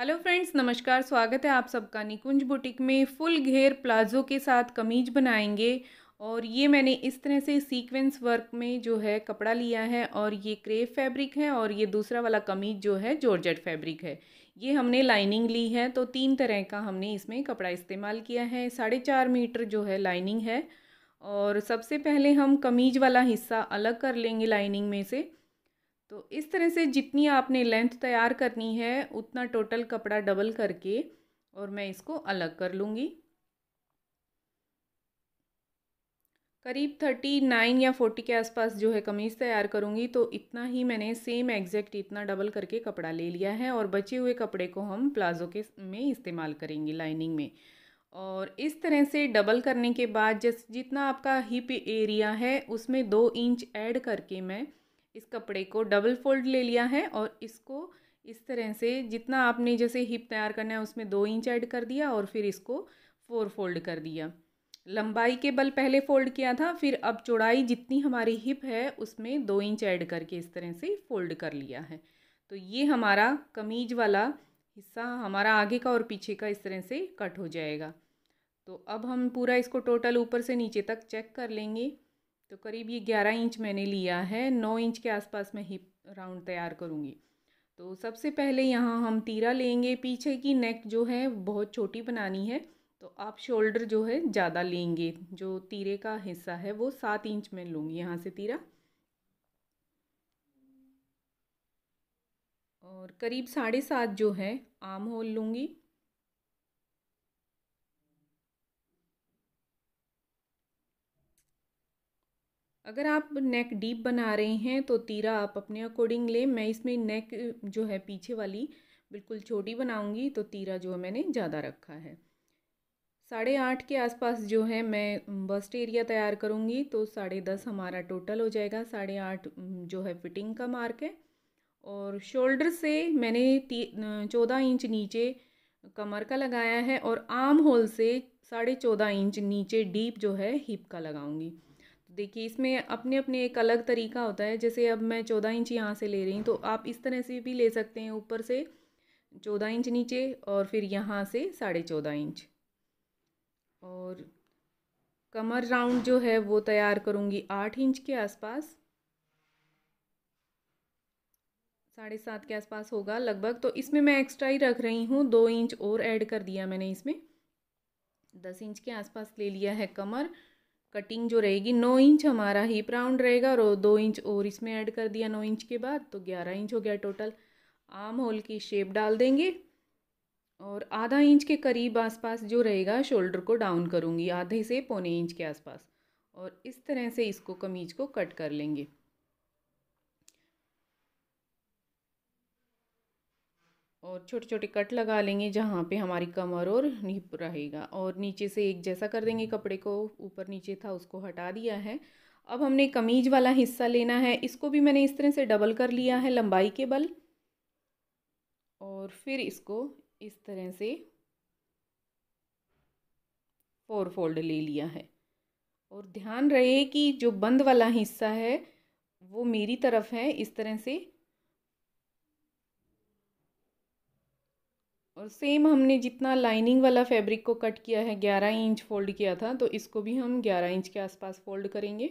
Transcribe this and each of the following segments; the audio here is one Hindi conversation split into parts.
हेलो फ्रेंड्स नमस्कार स्वागत है आप सबका निकुंज बुटीक में फुल घेर प्लाजो के साथ कमीज बनाएंगे और ये मैंने इस तरह से सीक्वेंस वर्क में जो है कपड़ा लिया है और ये क्रेप फैब्रिक है और ये दूसरा वाला कमीज जो है जॉर्जेट फैब्रिक है ये हमने लाइनिंग ली है तो तीन तरह का हमने इसमें कपड़ा इस्तेमाल किया है साढ़े चार मीटर जो है लाइनिंग है और सबसे पहले हम कमीज वाला हिस्सा अलग कर लेंगे लाइनिंग में से तो इस तरह से जितनी आपने लेंथ तैयार करनी है उतना टोटल कपड़ा डबल करके और मैं इसको अलग कर लूँगी करीब थर्टी नाइन या फोर्टी के आसपास जो है कमीज़ तैयार करूँगी तो इतना ही मैंने सेम एग्जैक्ट इतना डबल करके कपड़ा ले लिया है और बचे हुए कपड़े को हम प्लाज़ो के में इस्तेमाल करेंगे लाइनिंग में और इस तरह से डबल करने के बाद जस जितना आपका हिप एरिया है उसमें दो इंच ऐड करके मैं इस कपड़े को डबल फोल्ड ले लिया है और इसको इस तरह से जितना आपने जैसे हिप तैयार करना है उसमें दो इंच ऐड कर दिया और फिर इसको फोर फोल्ड कर दिया लंबाई के बल पहले फोल्ड किया था फिर अब चौड़ाई जितनी हमारी हिप है उसमें दो इंच ऐड करके इस तरह से फोल्ड कर लिया है तो ये हमारा कमीज वाला हिस्सा हमारा आगे का और पीछे का इस तरह से कट हो जाएगा तो अब हम पूरा इसको टोटल ऊपर से नीचे तक चेक कर लेंगे तो करीब ये ग्यारह इंच मैंने लिया है नौ इंच के आसपास मैं हिप राउंड तैयार करूँगी तो सबसे पहले यहाँ हम तीरा लेंगे पीछे की नेक जो है बहुत छोटी बनानी है तो आप शोल्डर जो है ज़्यादा लेंगे जो तीरे का हिस्सा है वो सात इंच में लूँगी यहाँ से तीरा और करीब साढ़े सात जो है आम होल लूँगी अगर आप नेक डीप बना रहे हैं तो तीरा आप अपने अकॉर्डिंग लें मैं इसमें नेक जो है पीछे वाली बिल्कुल छोटी बनाऊंगी तो तीरा जो है मैंने ज़्यादा रखा है साढ़े आठ के आसपास जो है मैं बस्ट एरिया तैयार करूँगी तो साढ़े दस हमारा टोटल हो जाएगा साढ़े आठ जो है फिटिंग का मार्क है और शोल्डर से मैंने चौदह इंच नीचे कमर का लगाया है और आर्म होल से साढ़े चौदह इंच नीचे डीप जो है हिप का लगाऊंगी देखिए इसमें अपने अपने एक अलग तरीका होता है जैसे अब मैं चौदह इंच यहाँ से ले रही हूँ तो आप इस तरह से भी ले सकते हैं ऊपर से चौदह इंच नीचे और फिर यहाँ से साढ़े चौदह इंच और कमर राउंड जो है वो तैयार करूँगी आठ इंच के आसपास साढ़े सात के आसपास होगा लगभग तो इसमें मैं एक्स्ट्रा ही रख रही हूँ दो इंच और ऐड कर दिया मैंने इसमें दस इंच के आसपास ले लिया है कमर कटिंग जो रहेगी नौ इंच हमारा हीप राउंड रहेगा और दो इंच और इसमें ऐड कर दिया नौ इंच के बाद तो ग्यारह इंच हो गया टोटल आम होल की शेप डाल देंगे और आधा इंच के करीब आसपास जो रहेगा शोल्डर को डाउन करूँगी आधे से पौने इंच के आसपास और इस तरह से इसको कमीज को कट कर लेंगे और छोटे छोटे कट लगा लेंगे जहाँ पे हमारी कमर और निप रहेगा और नीचे से एक जैसा कर देंगे कपड़े को ऊपर नीचे था उसको हटा दिया है अब हमने कमीज वाला हिस्सा लेना है इसको भी मैंने इस तरह से डबल कर लिया है लंबाई के बल और फिर इसको इस तरह से फोर फोल्ड ले लिया है और ध्यान रहे कि जो बंद वाला हिस्सा है वो मेरी तरफ है इस तरह से और सेम हमने जितना लाइनिंग वाला फैब्रिक को कट किया है ग्यारह इंच फोल्ड किया था तो इसको भी हम ग्यारह इंच के आसपास फोल्ड करेंगे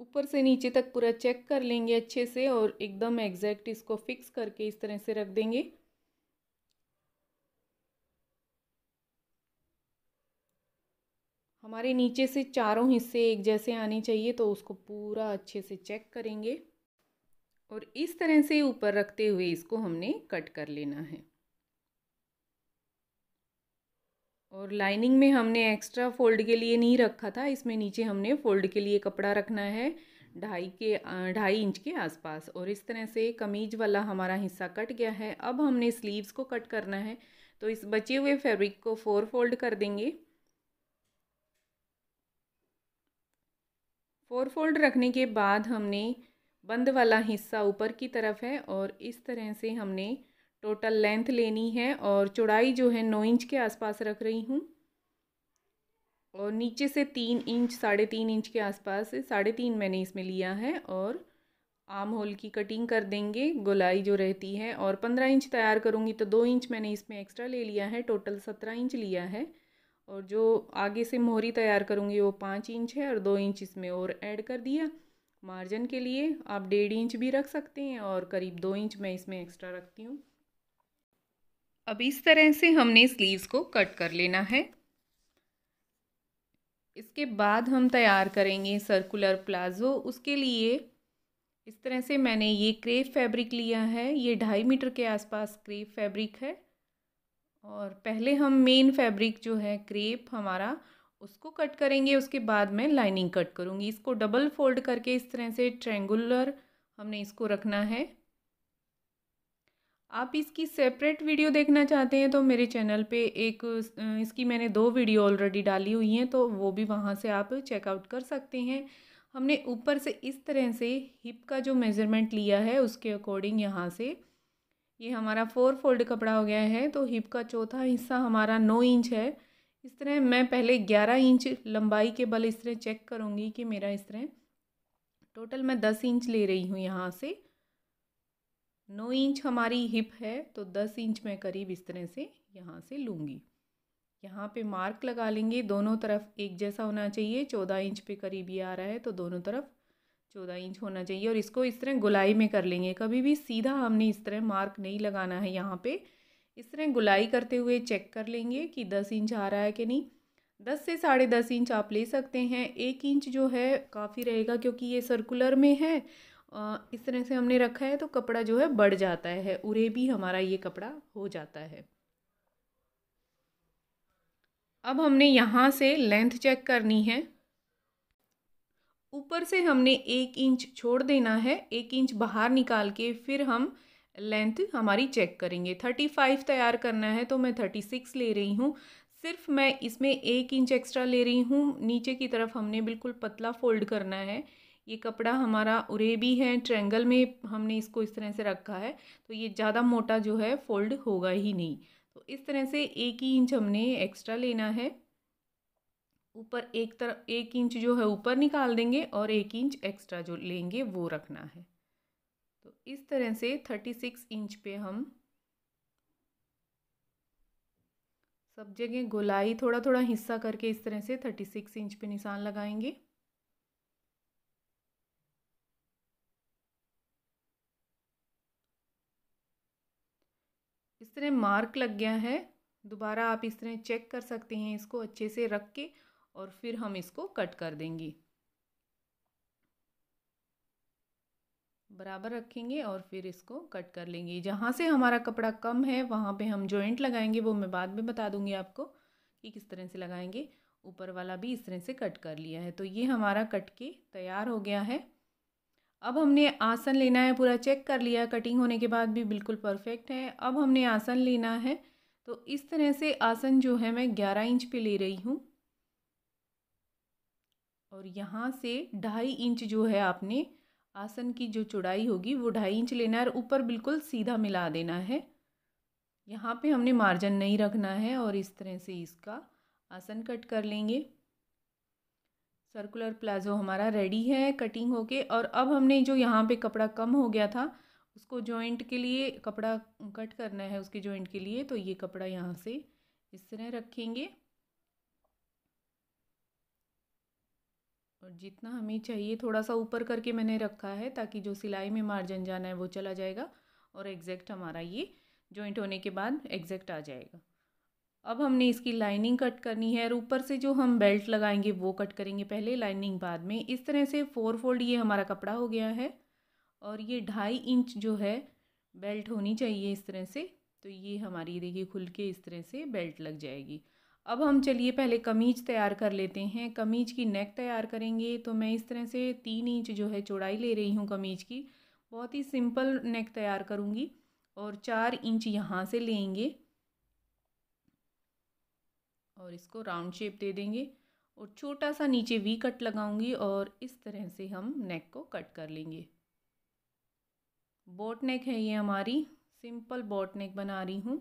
ऊपर से नीचे तक पूरा चेक कर लेंगे अच्छे से और एकदम एग्जैक्ट इसको फिक्स करके इस तरह से रख देंगे हमारे नीचे से चारों हिस्से एक जैसे आने चाहिए तो उसको पूरा अच्छे से चेक करेंगे और इस तरह से ऊपर रखते हुए इसको हमने कट कर लेना है और लाइनिंग में हमने एक्स्ट्रा फोल्ड के लिए नहीं रखा था इसमें नीचे हमने फोल्ड के लिए कपड़ा रखना है ढाई के ढाई इंच के आसपास और इस तरह से कमीज वाला हमारा हिस्सा कट गया है अब हमने स्लीव्स को कट करना है तो इस बचे हुए फैब्रिक को फोर फोल्ड कर देंगे फोर फोल्ड रखने के बाद हमने बंद वाला हिस्सा ऊपर की तरफ है और इस तरह से हमने टोटल लेंथ लेनी है और चौड़ाई जो है नौ इंच के आसपास रख रही हूँ और नीचे से तीन इंच साढ़े तीन इंच के आसपास साढ़े तीन मैंने इसमें लिया है और आम होल की कटिंग कर देंगे गोलाई जो रहती है और पंद्रह इंच तैयार करूँगी तो दो इंच मैंने इसमें एक्स्ट्रा ले लिया है टोटल सत्रह इंच लिया है और जो आगे से मोहरी तैयार करूँगी वो पाँच इंच है और दो इंच इसमें और ऐड कर दिया मार्जिन के लिए आप डेढ़ इंच भी रख सकते हैं और करीब दो इंच मैं इसमें एक्स्ट्रा रखती हूँ अब इस तरह से हमने स्लीव्स को कट कर लेना है इसके बाद हम तैयार करेंगे सर्कुलर प्लाज़ो उसके लिए इस तरह से मैंने ये क्रेप फैब्रिक लिया है ये ढाई मीटर के आसपास क्रेप फैब्रिक है और पहले हम मेन फैब्रिक जो है क्रेप हमारा उसको कट करेंगे उसके बाद मैं लाइनिंग कट करूँगी इसको डबल फोल्ड करके इस तरह से ट्रेंगुलर हमने इसको रखना है आप इसकी सेपरेट वीडियो देखना चाहते हैं तो मेरे चैनल पे एक इसकी मैंने दो वीडियो ऑलरेडी डाली हुई हैं तो वो भी वहाँ से आप चेकआउट कर सकते हैं हमने ऊपर से इस तरह से हिप का जो मेज़रमेंट लिया है उसके अकॉर्डिंग यहाँ से ये हमारा फोर फोल्ड कपड़ा हो गया है तो हिप का चौथा हिस्सा हमारा नौ इंच है इस तरह मैं पहले ग्यारह इंच लंबाई के बल इस तरह चेक करूँगी कि मेरा इस तरह टोटल मैं दस इंच ले रही हूँ यहाँ से नौ इंच हमारी हिप है तो दस इंच मैं करीब इस तरह से यहाँ से लूँगी यहाँ पे मार्क लगा लेंगे दोनों तरफ एक जैसा होना चाहिए चौदह इंच पे करीब ये आ रहा है तो दोनों तरफ चौदह इंच होना चाहिए और इसको इस तरह गुलाई में कर लेंगे कभी भी सीधा हमने इस तरह मार्क नहीं लगाना है यहाँ पर इस तरह गुलाई करते हुए चेक कर लेंगे कि दस इंच आ रहा है कि नहीं दस से साढ़े दस इंच आप ले सकते हैं एक इंच जो है काफ़ी रहेगा क्योंकि ये सर्कुलर में है इस तरह से हमने रखा है तो कपड़ा जो है बढ़ जाता है उरे भी हमारा ये कपड़ा हो जाता है अब हमने यहाँ से लेंथ चेक करनी है ऊपर से हमने एक इंच छोड़ देना है एक इंच बाहर निकाल के फिर हम लेंथ हमारी चेक करेंगे थर्टी फाइव तैयार करना है तो मैं थर्टी सिक्स ले रही हूँ सिर्फ मैं इसमें एक इंच एक्स्ट्रा ले रही हूँ नीचे की तरफ हमने बिल्कुल पतला फोल्ड करना है ये कपड़ा हमारा उरेबी है ट्रेंगल में हमने इसको इस तरह से रखा है तो ये ज़्यादा मोटा जो है फोल्ड होगा ही नहीं तो इस तरह से एक ही इंच हमने एक्स्ट्रा लेना है ऊपर एक तरफ एक इंच जो है ऊपर निकाल देंगे और एक इंच एक्स्ट्रा जो लेंगे वो रखना है तो इस तरह से थर्टी सिक्स इंच पे हम सब जगह गोलाई थोड़ा थोड़ा हिस्सा करके इस तरह से थर्टी सिक्स इंच पे निशान लगाएंगे इस तरह मार्क लग गया है दोबारा आप इस तरह चेक कर सकते हैं इसको अच्छे से रख के और फिर हम इसको कट कर देंगे बराबर रखेंगे और फिर इसको कट कर लेंगे जहाँ से हमारा कपड़ा कम है वहाँ पे हम जॉइंट लगाएंगे वो मैं बाद में बता दूँगी आपको कि किस तरह से लगाएंगे ऊपर वाला भी इस तरह से कट कर लिया है तो ये हमारा कट के तैयार हो गया है अब हमने आसन लेना है पूरा चेक कर लिया कटिंग होने के बाद भी बिल्कुल परफेक्ट है अब हमने आसन लेना है तो इस तरह से आसन जो है मैं ग्यारह इंच पर ले रही हूँ और यहाँ से ढाई इंच जो है आपने आसन की जो चौड़ाई होगी वो ढाई इंच लेना है और ऊपर बिल्कुल सीधा मिला देना है यहाँ पे हमने मार्जिन नहीं रखना है और इस तरह से इसका आसन कट कर लेंगे सर्कुलर प्लाजो हमारा रेडी है कटिंग होके और अब हमने जो यहाँ पे कपड़ा कम हो गया था उसको जॉइंट के लिए कपड़ा कट करना है उसके जॉइंट के लिए तो ये कपड़ा यहाँ से इस तरह रखेंगे और जितना हमें चाहिए थोड़ा सा ऊपर करके मैंने रखा है ताकि जो सिलाई में मार्जिन जाना है वो चला जाएगा और एग्जैक्ट हमारा ये जॉइंट होने के बाद एग्जैक्ट आ जाएगा अब हमने इसकी लाइनिंग कट करनी है और ऊपर से जो हम बेल्ट लगाएंगे वो कट करेंगे पहले लाइनिंग बाद में इस तरह से फोर फोल्ड ये हमारा कपड़ा हो गया है और ये ढाई इंच जो है बेल्ट होनी चाहिए इस तरह से तो ये हमारी देखिए खुल के इस तरह से बेल्ट लग जाएगी अब हम चलिए पहले कमीज तैयार कर लेते हैं कमीज की नेक तैयार करेंगे तो मैं इस तरह से तीन इंच जो है चौड़ाई ले रही हूँ कमीज की बहुत ही सिंपल नेक तैयार करूँगी और चार इंच यहाँ से लेंगे और इसको राउंड शेप दे देंगे और छोटा सा नीचे वी कट लगाऊंगी और इस तरह से हम नेक को कट कर लेंगे बोट नेक है ये हमारी सिंपल बॉट नेक बना रही हूँ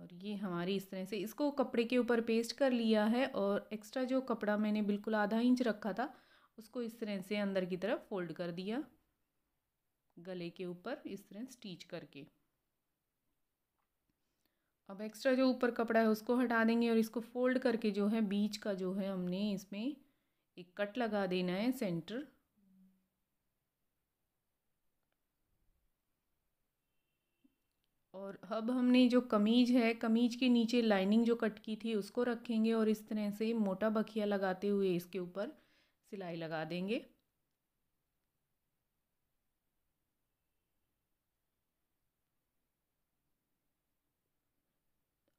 और ये हमारी इस तरह से इसको कपड़े के ऊपर पेस्ट कर लिया है और एक्स्ट्रा जो कपड़ा मैंने बिल्कुल आधा इंच रखा था उसको इस तरह से अंदर की तरफ फोल्ड कर दिया गले के ऊपर इस तरह स्टिच करके अब एक्स्ट्रा जो ऊपर कपड़ा है उसको हटा देंगे और इसको फोल्ड करके जो है बीच का जो है हमने इसमें एक कट लगा देना है सेंटर और अब हमने जो कमीज है कमीज के नीचे लाइनिंग जो कट की थी उसको रखेंगे और इस तरह से मोटा बखिया लगाते हुए इसके ऊपर सिलाई लगा देंगे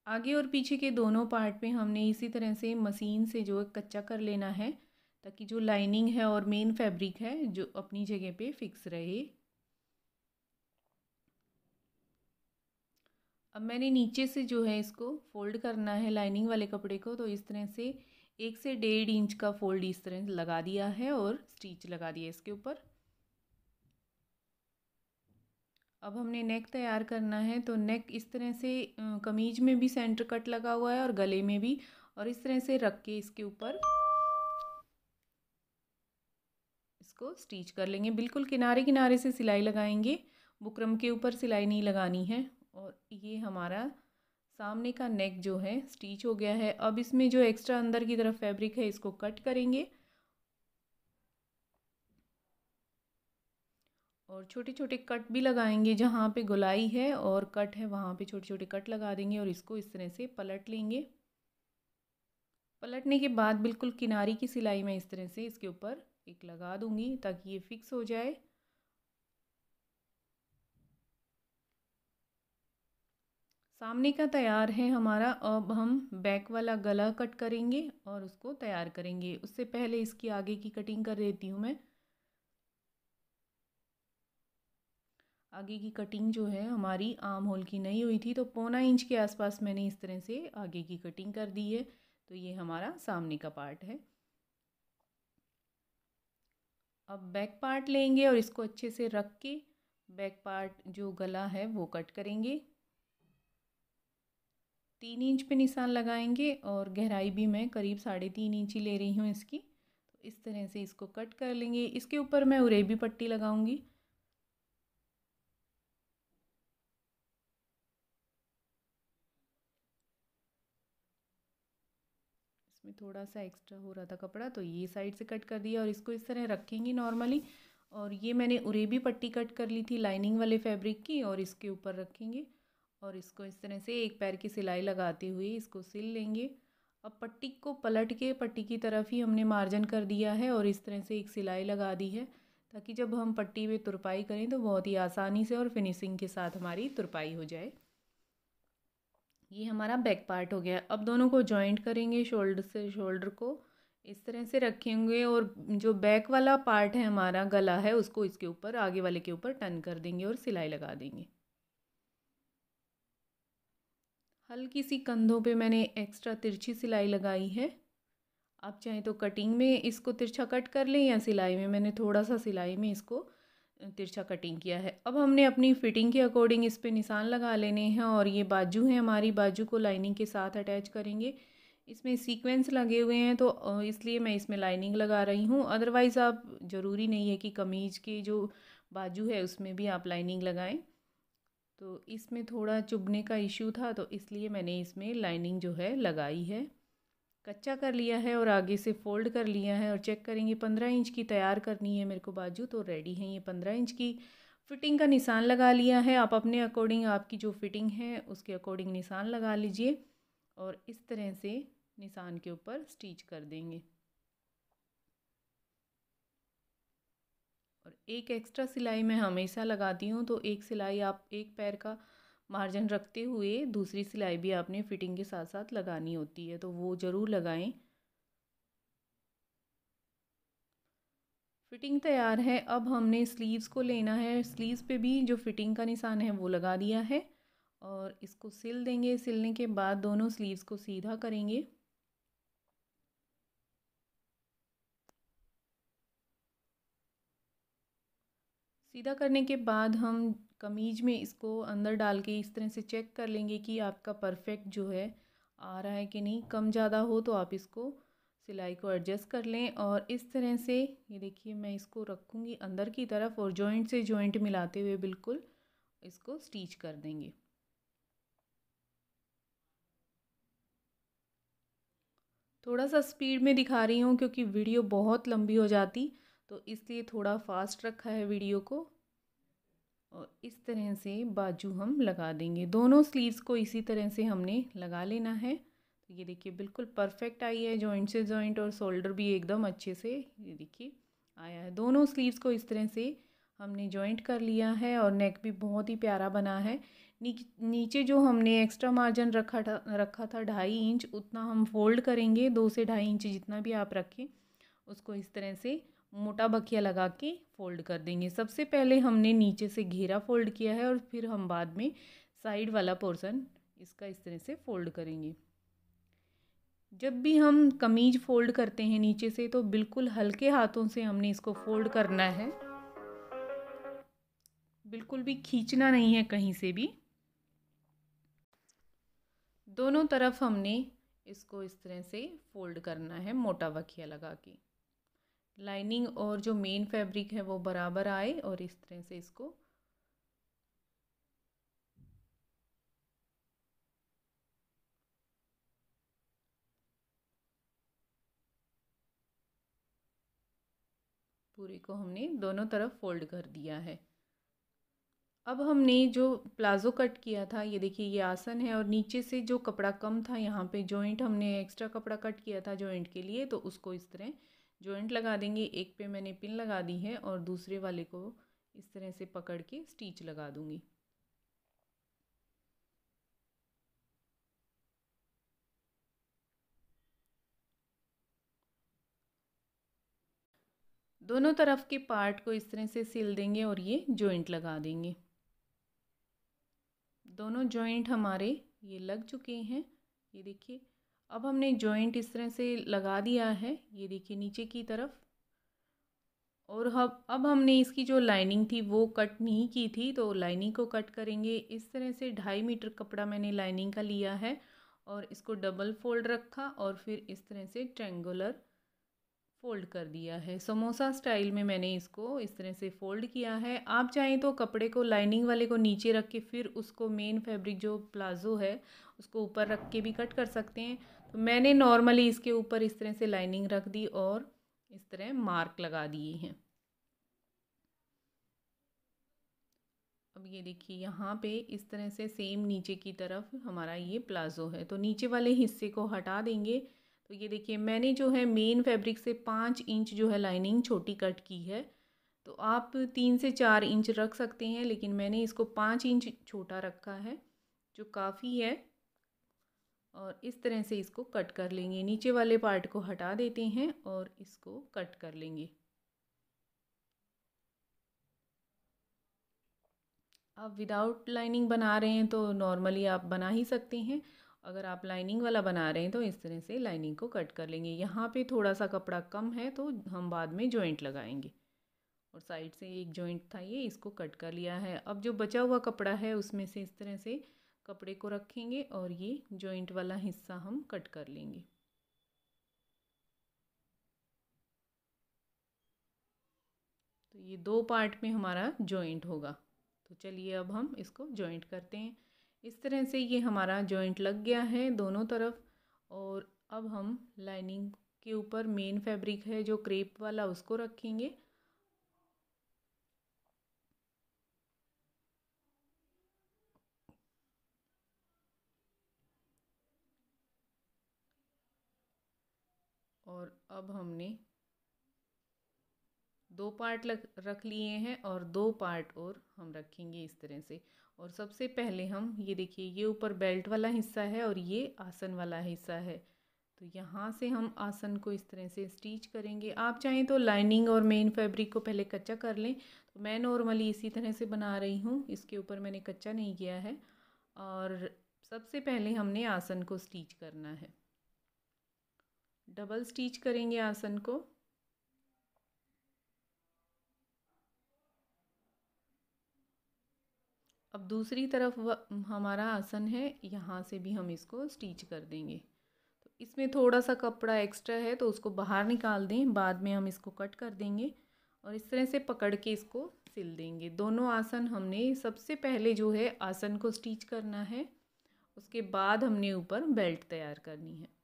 आगे और पीछे के दोनों पार्ट में हमने इसी तरह से मशीन से जो कच्चा कर लेना है ताकि जो लाइनिंग है और मेन फैब्रिक है जो अपनी जगह पे फिक्स रहे अब मैंने नीचे से जो है इसको फोल्ड करना है लाइनिंग वाले कपड़े को तो इस तरह से एक से डेढ़ इंच का फोल्ड इस तरह लगा दिया है और स्टिच लगा दिया इसके ऊपर अब हमने नेक तैयार करना है तो नेक इस तरह से कमीज में भी सेंटर कट लगा हुआ है और गले में भी और इस तरह से रख के इसके ऊपर इसको स्टिच कर लेंगे बिल्कुल किनारे किनारे से सिलाई लगाएंगे बुकरम के ऊपर सिलाई नहीं लगानी है और ये हमारा सामने का नेक जो है स्टिच हो गया है अब इसमें जो एक्स्ट्रा अंदर की तरफ फैब्रिक है इसको कट करेंगे और छोटे छोटे कट भी लगाएंगे जहाँ पे गुलाई है और कट है वहाँ पे छोटे छोटे कट लगा देंगे और इसको इस तरह से पलट लेंगे पलटने के बाद बिल्कुल किनारी की सिलाई में इस तरह से इसके ऊपर एक लगा दूँगी ताकि ये फिक्स हो जाए सामने का तैयार है हमारा अब हम बैक वाला गला कट करेंगे और उसको तैयार करेंगे उससे पहले इसकी आगे की कटिंग कर देती हूँ मैं आगे की कटिंग जो है हमारी आम होल की नहीं हुई थी तो पौना इंच के आसपास मैंने इस तरह से आगे की कटिंग कर दी है तो ये हमारा सामने का पार्ट है अब बैक पार्ट लेंगे और इसको अच्छे से रख के बैक पार्ट जो गला है वो कट करेंगे तीन इंच पे निशान लगाएंगे और गहराई भी मैं करीब साढ़े तीन इंच ही ले रही हूँ इसकी तो इस तरह से इसको कट कर लेंगे इसके ऊपर मैं उरेबी पट्टी लगाऊंगी इसमें थोड़ा सा एक्स्ट्रा हो रहा था कपड़ा तो ये साइड से कट कर दिया और इसको इस तरह रखेंगे नॉर्मली और ये मैंने उरेबी पट्टी कट कर ली थी लाइनिंग वाले फैब्रिक की और इसके ऊपर रखेंगे और इसको इस तरह से एक पैर की सिलाई लगाती हुई इसको सिल लेंगे अब पट्टी को पलट के पट्टी की तरफ ही हमने मार्जिन कर दिया है और इस तरह से एक सिलाई लगा दी है ताकि जब हम पट्टी में तुरपाई करें तो बहुत ही आसानी से और फिनिशिंग के साथ हमारी तुरपाई हो जाए ये हमारा बैक पार्ट हो गया अब दोनों को जॉइंट करेंगे शोल्डर से शोल्डर को इस तरह से रखेंगे और जो बैक वाला पार्ट है हमारा गला है उसको इसके ऊपर आगे वाले के ऊपर टर्न कर देंगे और सिलाई लगा देंगे हल्की सी कंधों पे मैंने एक्स्ट्रा तिरछी सिलाई लगाई है आप चाहें तो कटिंग में इसको तिरछा कट कर लें या सिलाई में मैंने थोड़ा सा सिलाई में इसको तिरछा कटिंग किया है अब हमने अपनी फिटिंग के अकॉर्डिंग इस पर निशान लगा लेने हैं और ये बाजू हैं हमारी बाजू को लाइनिंग के साथ अटैच करेंगे इसमें सीक्वेंस लगे हुए हैं तो इसलिए मैं इसमें लाइनिंग लगा रही हूँ अदरवाइज़ आप ज़रूरी नहीं है कि कमीज़ के जो बाजू है उसमें भी आप लाइनिंग लगाएं तो इसमें थोड़ा चुभने का इशू था तो इसलिए मैंने इसमें लाइनिंग जो है लगाई है कच्चा कर लिया है और आगे से फोल्ड कर लिया है और चेक करेंगे पंद्रह इंच की तैयार करनी है मेरे को बाजू तो रेडी है ये पंद्रह इंच की फिटिंग का निशान लगा लिया है आप अपने अकॉर्डिंग आपकी जो फिटिंग है उसके अकॉर्डिंग निशान लगा लीजिए और इस तरह से निशान के ऊपर स्टिच कर देंगे एक एक्स्ट्रा सिलाई मैं हमेशा लगाती हूँ तो एक सिलाई आप एक पैर का मार्जिन रखते हुए दूसरी सिलाई भी आपने फिटिंग के साथ साथ लगानी होती है तो वो ज़रूर लगाएं फिटिंग तैयार है अब हमने स्लीव्स को लेना है स्लीव्स पे भी जो फिटिंग का निशान है वो लगा दिया है और इसको सिल देंगे सिलने के बाद दोनों स्लीव्स को सीधा करेंगे सीधा करने के बाद हम कमीज में इसको अंदर डाल के इस तरह से चेक कर लेंगे कि आपका परफेक्ट जो है आ रहा है कि नहीं कम ज़्यादा हो तो आप इसको सिलाई को एडजस्ट कर लें और इस तरह से ये देखिए मैं इसको रखूँगी अंदर की तरफ और जॉइंट से जॉइंट मिलाते हुए बिल्कुल इसको स्टिच कर देंगे थोड़ा सा स्पीड में दिखा रही हूँ क्योंकि वीडियो बहुत लंबी हो जाती तो इसलिए थोड़ा फास्ट रखा है वीडियो को और इस तरह से बाजू हम लगा देंगे दोनों स्लीव्स को इसी तरह से हमने लगा लेना है तो ये देखिए बिल्कुल परफेक्ट आई है जॉइंट से जॉइंट और शोल्डर भी एकदम अच्छे से ये देखिए आया है दोनों स्लीव्स को इस तरह से हमने जॉइंट कर लिया है और नेक भी बहुत ही प्यारा बना है नी, नीचे जो हमने एक्स्ट्रा मार्जिन रखा था रखा था ढाई इंच उतना हम फोल्ड करेंगे दो से ढाई इंच जितना भी आप रखें उसको इस तरह से मोटा बखिया लगा के फोल्ड कर देंगे सबसे पहले हमने नीचे से घेरा फोल्ड किया है और फिर हम बाद में साइड वाला पोर्शन इसका इस तरह से फोल्ड करेंगे जब भी हम कमीज फोल्ड करते हैं नीचे से तो बिल्कुल हल्के हाथों से हमने इसको फोल्ड करना है बिल्कुल भी खींचना नहीं है कहीं से भी दोनों तरफ हमने इसको इस तरह से फोल्ड करना है मोटा बखिया लगा के लाइनिंग और जो मेन फैब्रिक है वो बराबर आए और इस तरह से इसको पूरी को हमने दोनों तरफ फोल्ड कर दिया है अब हमने जो प्लाज़ो कट किया था ये देखिए ये आसन है और नीचे से जो कपड़ा कम था यहाँ पे जॉइंट हमने एक्स्ट्रा कपड़ा कट किया था जॉइंट के लिए तो उसको इस तरह जॉइंट लगा देंगे एक पे मैंने पिन लगा दी है और दूसरे वाले को इस तरह से पकड़ के स्टिच लगा दूंगी दोनों तरफ के पार्ट को इस तरह से सिल देंगे और ये जॉइंट लगा देंगे दोनों जॉइंट हमारे ये लग चुके हैं ये देखिए अब हमने जॉइंट इस तरह से लगा दिया है ये देखिए नीचे की तरफ और हम अब हमने इसकी जो लाइनिंग थी वो कट नहीं की थी तो लाइनिंग को कट करेंगे इस तरह से ढाई मीटर कपड़ा मैंने लाइनिंग का लिया है और इसको डबल फोल्ड रखा और फिर इस तरह से ट्रेंगुलर फोल्ड कर दिया है समोसा स्टाइल में मैंने इसको इस तरह से फोल्ड किया है आप चाहें तो कपड़े को लाइनिंग वाले को नीचे रख के फिर उसको मेन फैब्रिक जो प्लाजो है उसको ऊपर रख के भी कट कर सकते हैं तो मैंने नॉर्मली इसके ऊपर इस तरह से लाइनिंग रख दी और इस तरह मार्क लगा दिए हैं अब ये देखिए यहाँ पे इस तरह से सेम नीचे की तरफ हमारा ये प्लाज़ो है तो नीचे वाले हिस्से को हटा देंगे तो ये देखिए मैंने जो है मेन फैब्रिक से पाँच इंच जो है लाइनिंग छोटी कट की है तो आप तीन से चार इंच रख सकते हैं लेकिन मैंने इसको पाँच इंच छोटा रखा है जो काफ़ी है और इस तरह से इसको कट कर लेंगे नीचे वाले पार्ट को हटा देते हैं और इसको कट कर लेंगे आप विदाउट लाइनिंग बना रहे हैं तो नॉर्मली आप बना ही सकते हैं अगर आप लाइनिंग वाला बना रहे हैं तो इस तरह से लाइनिंग को कट कर लेंगे यहाँ पे थोड़ा सा कपड़ा कम है तो हम बाद में जॉइंट लगाएंगे और साइड से एक जॉइंट था ये इसको कट कर लिया है अब जो बचा हुआ कपड़ा है उसमें से इस तरह से कपड़े को रखेंगे और ये जॉइंट वाला हिस्सा हम कट कर लेंगे तो ये दो पार्ट में हमारा जॉइंट होगा तो चलिए अब हम इसको जॉइंट करते हैं इस तरह से ये हमारा जॉइंट लग गया है दोनों तरफ और अब हम लाइनिंग के ऊपर मेन फैब्रिक है जो क्रेप वाला उसको रखेंगे और अब हमने दो पार्ट रख लिए हैं और दो पार्ट और हम रखेंगे इस तरह से और सबसे पहले हम ये देखिए ये ऊपर बेल्ट वाला हिस्सा है और ये आसन वाला हिस्सा है तो यहाँ से हम आसन को इस तरह से स्टिच करेंगे आप चाहें तो लाइनिंग और मेन फैब्रिक को पहले कच्चा कर लें तो मैं नॉर्मली इसी तरह से बना रही हूँ इसके ऊपर मैंने कच्चा नहीं किया है और सबसे पहले हमने आसन को स्टिच करना है डबल स्टिच करेंगे आसन को अब दूसरी तरफ हमारा आसन है यहाँ से भी हम इसको स्टिच कर देंगे तो इसमें थोड़ा सा कपड़ा एक्स्ट्रा है तो उसको बाहर निकाल दें बाद में हम इसको कट कर देंगे और इस तरह से पकड़ के इसको सिल देंगे दोनों आसन हमने सबसे पहले जो है आसन को स्टिच करना है उसके बाद हमने ऊपर बेल्ट तैयार करनी है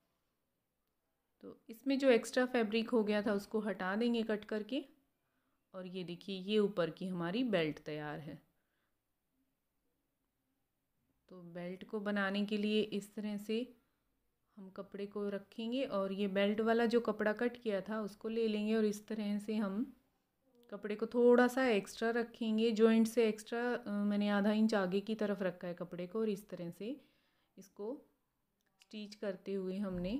तो इसमें जो एक्स्ट्रा फैब्रिक हो गया था उसको हटा देंगे कट करके और ये देखिए ये ऊपर की हमारी बेल्ट तैयार है तो बेल्ट को बनाने के लिए इस तरह से हम कपड़े को रखेंगे और ये बेल्ट वाला जो कपड़ा कट किया था उसको ले लेंगे और इस तरह से हम कपड़े को थोड़ा सा एक्स्ट्रा रखेंगे जॉइंट से एक्स्ट्रा मैंने आधा इंच आगे की तरफ रखा है कपड़े को और इस तरह से इसको स्टिच करते हुए हमने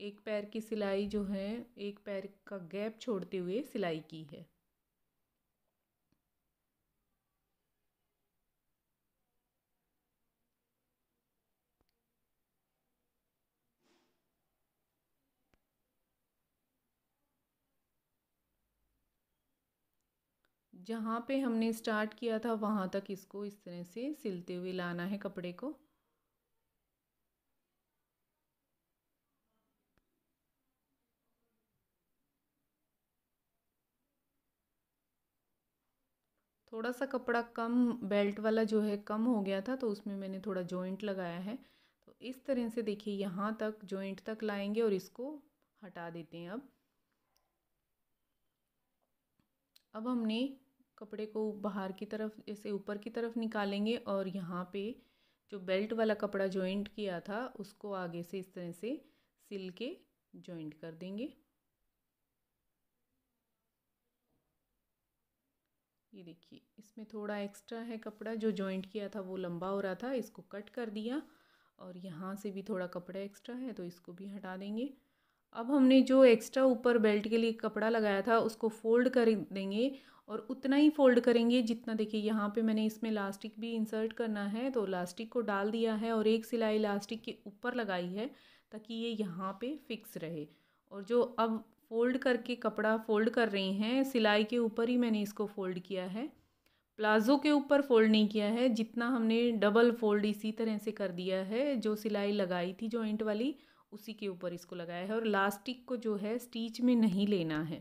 एक पैर की सिलाई जो है एक पैर का गैप छोड़ते हुए सिलाई की है जहाँ पे हमने स्टार्ट किया था वहाँ तक इसको इस तरह से सिलते हुए लाना है कपड़े को थोड़ा सा कपड़ा कम बेल्ट वाला जो है कम हो गया था तो उसमें मैंने थोड़ा जॉइंट लगाया है तो इस तरह से देखिए यहाँ तक जॉइंट तक लाएंगे और इसको हटा देते हैं अब अब हमने कपड़े को बाहर की तरफ जैसे ऊपर की तरफ निकालेंगे और यहाँ पे जो बेल्ट वाला कपड़ा जॉइंट किया था उसको आगे से इस तरह से सिल के जॉइंट कर देंगे ये देखिए इसमें थोड़ा एक्स्ट्रा है कपड़ा जो जॉइंट किया था वो लंबा हो रहा था इसको कट कर दिया और यहाँ से भी थोड़ा कपड़ा एक्स्ट्रा है तो इसको भी हटा देंगे अब हमने जो एक्स्ट्रा ऊपर बेल्ट के लिए कपड़ा लगाया था उसको फोल्ड कर देंगे और उतना ही फोल्ड करेंगे जितना देखिए यहाँ पे मैंने इसमें लास्टिक भी इंसर्ट करना है तो लास्टिक को डाल दिया है और एक सिलाई लास्टिक के ऊपर लगाई है ताकि ये यहाँ पे फिक्स रहे और जो अब फ़ोल्ड करके कपड़ा फ़ोल्ड कर रही हैं सिलाई के ऊपर ही मैंने इसको फ़ोल्ड किया है प्लाज़ो के ऊपर फ़ोल्ड नहीं किया है जितना हमने डबल फ़ोल्ड इसी तरह से कर दिया है जो सिलाई लगाई थी जॉइंट वाली उसी के ऊपर इसको लगाया है और लास्टिक को जो है स्टीच में नहीं लेना है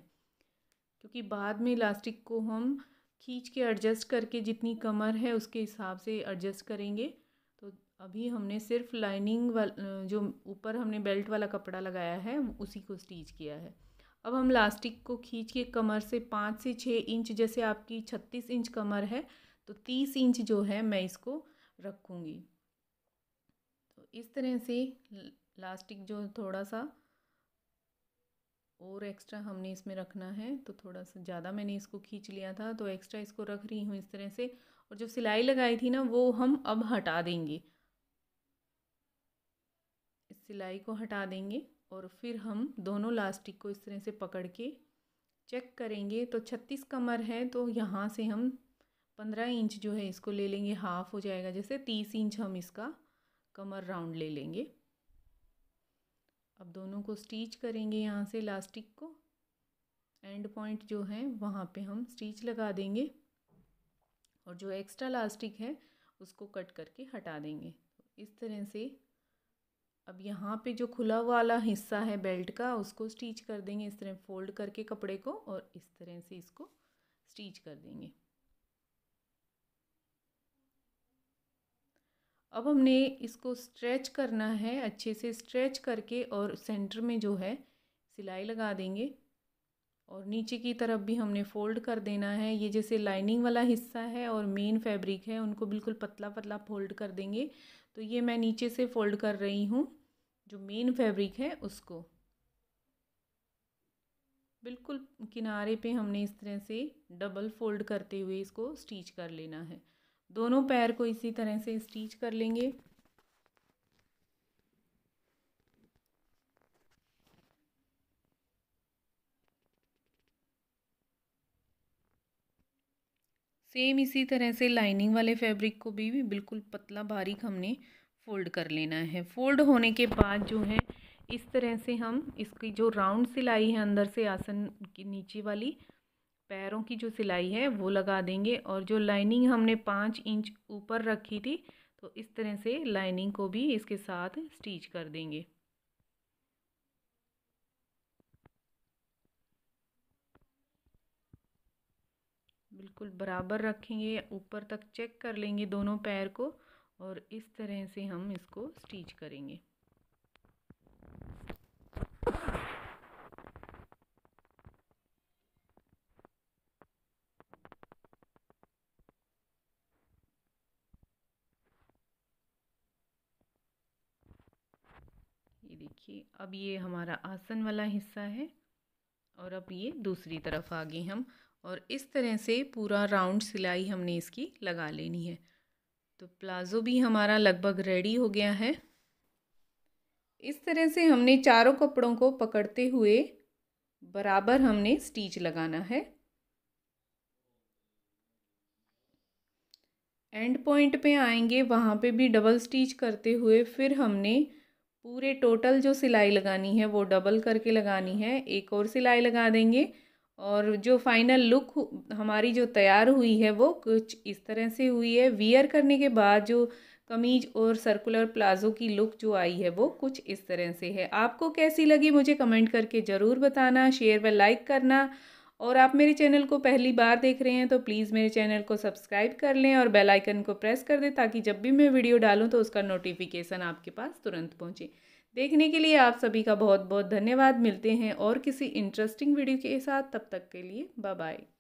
क्योंकि बाद में लास्टिक को हम खींच के एडजस्ट करके जितनी कमर है उसके हिसाब से एडजस्ट करेंगे तो अभी हमने सिर्फ लाइनिंग वाल जो ऊपर हमने बेल्ट वाला कपड़ा लगाया है उसी को स्टीच किया है अब हम लास्टिक को खींच के कमर से पाँच से छः इंच जैसे आपकी छत्तीस इंच कमर है तो तीस इंच जो है मैं इसको रखूँगी तो इस तरह से लास्टिक जो थोड़ा सा और एक्स्ट्रा हमने इसमें रखना है तो थोड़ा सा ज़्यादा मैंने इसको खींच लिया था तो एक्स्ट्रा इसको रख रही हूँ इस तरह से और जो सिलाई लगाई थी ना वो हम अब हटा देंगे इस सिलाई को हटा देंगे और फिर हम दोनों लास्टिक को इस तरह से पकड़ के चेक करेंगे तो छत्तीस कमर है तो यहाँ से हम पंद्रह इंच जो है इसको ले लेंगे हाफ हो जाएगा जैसे तीस इंच हम इसका कमर राउंड ले लेंगे अब दोनों को स्टिच करेंगे यहाँ से लास्टिक को एंड पॉइंट जो है वहाँ पे हम स्टिच लगा देंगे और जो एक्स्ट्रा लास्टिक है उसको कट करके हटा देंगे इस तरह से अब यहाँ पे जो खुला वाला हिस्सा है बेल्ट का उसको स्टिच कर देंगे इस तरह फोल्ड करके कपड़े को और इस तरह से इसको स्टिच कर देंगे अब हमने इसको स्ट्रेच करना है अच्छे से स्ट्रेच करके और सेंटर में जो है सिलाई लगा देंगे और नीचे की तरफ भी हमने फ़ोल्ड कर देना है ये जैसे लाइनिंग वाला हिस्सा है और मेन फैब्रिक है उनको बिल्कुल पतला पतला फोल्ड कर देंगे तो ये मैं नीचे से फ़ोल्ड कर रही हूँ जो मेन फैब्रिक है उसको बिल्कुल किनारे पे हमने इस तरह से डबल फोल्ड करते हुए इसको स्टिच कर लेना है दोनों पैर को इसी तरह से स्टिच कर लेंगे सेम इसी तरह से लाइनिंग वाले फैब्रिक को भी, भी बिल्कुल पतला बारीक हमने फोल्ड कर लेना है फोल्ड होने के बाद जो है इस तरह से हम इसकी जो राउंड सिलाई है अंदर से आसन की नीचे वाली पैरों की जो सिलाई है वो लगा देंगे और जो लाइनिंग हमने पाँच इंच ऊपर रखी थी तो इस तरह से लाइनिंग को भी इसके साथ स्टिच कर देंगे बिल्कुल बराबर रखेंगे ऊपर तक चेक कर लेंगे दोनों पैर को और इस तरह से हम इसको स्टिच करेंगे ये देखिए अब ये हमारा आसन वाला हिस्सा है और अब ये दूसरी तरफ आगे हम और इस तरह से पूरा राउंड सिलाई हमने इसकी लगा लेनी है तो प्लाज़ो भी हमारा लगभग रेडी हो गया है इस तरह से हमने चारों कपड़ों को पकड़ते हुए बराबर हमने स्टीच लगाना है एंड पॉइंट पे आएंगे वहाँ पे भी डबल स्टिच करते हुए फिर हमने पूरे टोटल जो सिलाई लगानी है वो डबल करके लगानी है एक और सिलाई लगा देंगे और जो फाइनल लुक हमारी जो तैयार हुई है वो कुछ इस तरह से हुई है वियर करने के बाद जो कमीज और सर्कुलर प्लाजो की लुक जो आई है वो कुछ इस तरह से है आपको कैसी लगी मुझे कमेंट करके ज़रूर बताना शेयर व लाइक करना और आप मेरे चैनल को पहली बार देख रहे हैं तो प्लीज़ मेरे चैनल को सब्सक्राइब कर लें और बेल आइकन को प्रेस कर दें ताकि जब भी मैं वीडियो डालूं तो उसका नोटिफिकेशन आपके पास तुरंत पहुंचे देखने के लिए आप सभी का बहुत बहुत धन्यवाद मिलते हैं और किसी इंटरेस्टिंग वीडियो के साथ तब तक के लिए बाय बाय